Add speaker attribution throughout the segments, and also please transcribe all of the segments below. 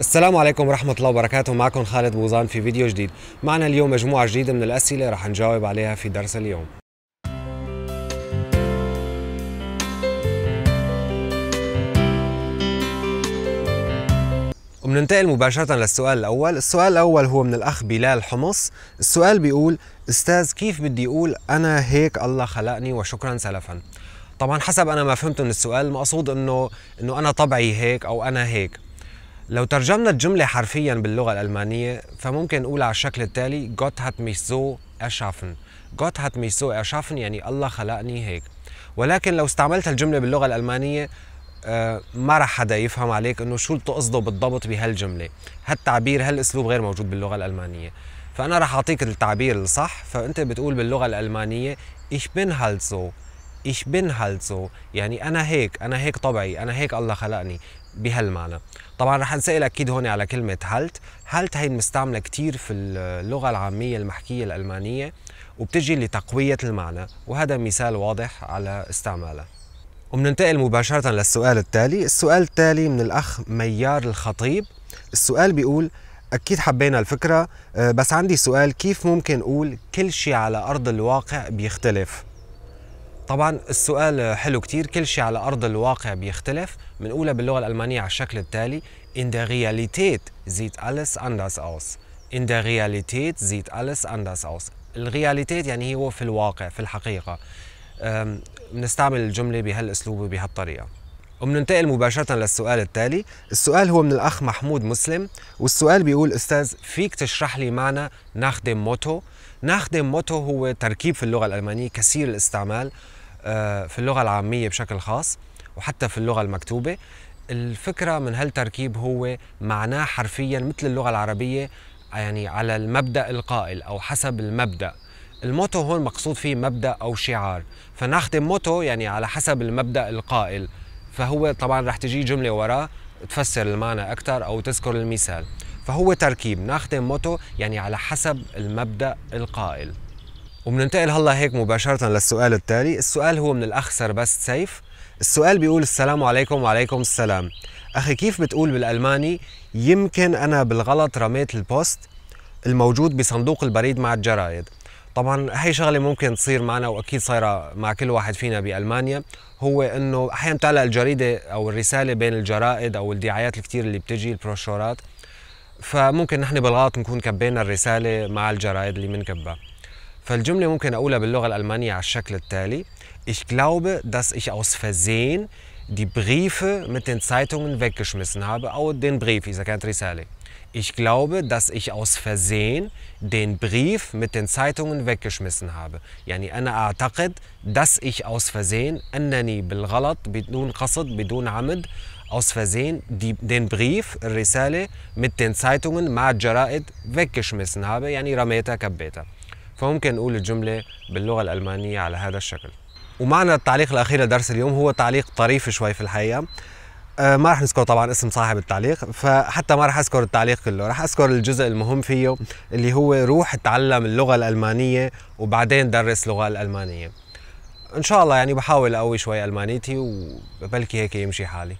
Speaker 1: السلام عليكم ورحمة الله وبركاته معكم خالد بوزان في فيديو جديد معنا اليوم مجموعة جديدة من الأسئلة رح نجاوب عليها في درس اليوم وبننتقل مباشرة للسؤال الأول السؤال الأول هو من الأخ بلال حمص السؤال بيقول أستاذ كيف بدي أقول أنا هيك الله خلقني وشكرا سلفا طبعا حسب أنا ما فهمت من السؤال المقصود أنه أنه أنا طبعي هيك أو أنا هيك لو ترجمنا الجملة حرفيا باللغة الألمانية فممكن نقول على الشكل التالي Gott hat mich so erschaffen Gott hat mich so erschaffen يعني الله خلقني هيك ولكن لو استعملت الجملة باللغة الألمانية آه، ما رح حدا يفهم عليك انه شو تقصده بالضبط بهالجمله هالتعبير هالاسلوب غير موجود باللغه الالمانيه فانا رح اعطيك التعبير الصح فانت بتقول باللغه الالمانيه ich bin halt so ich bin halt so يعني انا هيك انا هيك طبعي انا هيك الله خلقني بهالمعنى طبعا رح نسأل اكيد هون على كلمه هالت هالت هي مستعمله كثير في اللغه العاميه المحكيه الالمانيه وبتجي لتقويه المعنى وهذا مثال واضح على استعمالها وبننتقل مباشرة للسؤال التالي السؤال التالي من الأخ ميار الخطيب السؤال بيقول أكيد حبينا الفكرة آه، بس عندي سؤال كيف ممكن أقول كل شيء على أرض الواقع بيختلف طبعا السؤال حلو كتير كل شيء على أرض الواقع بيختلف أولى باللغة الألمانية على الشكل التالي In der Realität sieht alles anders aus In der Realität sieht alles anders aus الرياليتيت يعني هو في الواقع في الحقيقة بنستعمل الجملة بهالأسلوب وبهالطريقة وبننتقل مباشرة للسؤال التالي السؤال هو من الأخ محمود مسلم والسؤال بيقول أستاذ فيك تشرح لي معنى ناخدم موتو ناخدم موتو هو تركيب في اللغة الألمانية كثير الاستعمال آه، في اللغة العامية بشكل خاص وحتى في اللغة المكتوبة الفكرة من هالتركيب هو معناه حرفيا مثل اللغة العربية يعني على المبدأ القائل أو حسب المبدأ الموتو هون مقصود فيه مبدأ أو شعار فنخدم موتو يعني على حسب المبدأ القائل فهو طبعا رح تجي جملة وراه تفسر المعنى أكثر أو تذكر المثال فهو تركيب نخدم موتو يعني على حسب المبدأ القائل وبننتقل هلا هيك مباشرة للسؤال التالي السؤال هو من الأخ سربست سيف السؤال بيقول السلام عليكم وعليكم السلام أخي كيف بتقول بالألماني يمكن أنا بالغلط رميت البوست الموجود بصندوق البريد مع الجرايد طبعا هي شغلة ممكن تصير معنا وأكيد صايرة مع كل واحد فينا بألمانيا هو أنه أحيانا بتعلق الجريدة أو الرسالة بين الجرائد أو الدعايات الكتير اللي بتجي البروشورات فممكن نحن بالغلط نكون كبينا الرسالة مع الجرائد اللي منكبها فالجملة ممكن أقولها باللغة الألمانية على الشكل التالي Ich glaube, dass ich aus Versehen die Briefe mit den Zeitungen weggeschmissen habe, auch den Brief, ich sage Risale. Ich glaube, dass ich aus Versehen den Brief mit den Zeitungen weggeschmissen habe. يعني أنا أعتقد, dass ich aus Versehen أنني بالغلط بدون قصد بدون عمد aus Versehen die, den Brief Risale mit den Zeitungen مع weggeschmissen habe, يعني رميتها كبيتها. فممكن نقول الجملة باللغة الألمانية على هذا الشكل ومعنا التعليق الأخير لدرس اليوم هو تعليق طريف شوي في الحقيقة أه ما رح نذكر طبعا اسم صاحب التعليق فحتى ما رح اذكر التعليق كله رح اذكر الجزء المهم فيه اللي هو روح تعلم اللغة الألمانية وبعدين درس لغة الألمانية ان شاء الله يعني بحاول اقوي شوي المانيتي وبلكي هيك يمشي حالي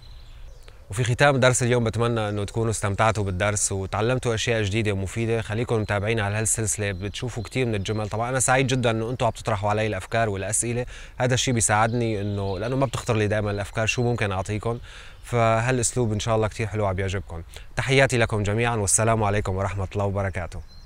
Speaker 1: وفي ختام درس اليوم بتمنى انه تكونوا استمتعتوا بالدرس وتعلمتوا اشياء جديده ومفيده خليكم متابعين على هالسلسله بتشوفوا كثير من الجمل طبعا انا سعيد جدا انه انتم عم تطرحوا علي الافكار والاسئله هذا الشيء بيساعدني انه لانه ما بتخطر لي دائما الافكار شو ممكن اعطيكم فهالاسلوب ان شاء الله كثير حلو عم يعجبكم تحياتي لكم جميعا والسلام عليكم ورحمه الله وبركاته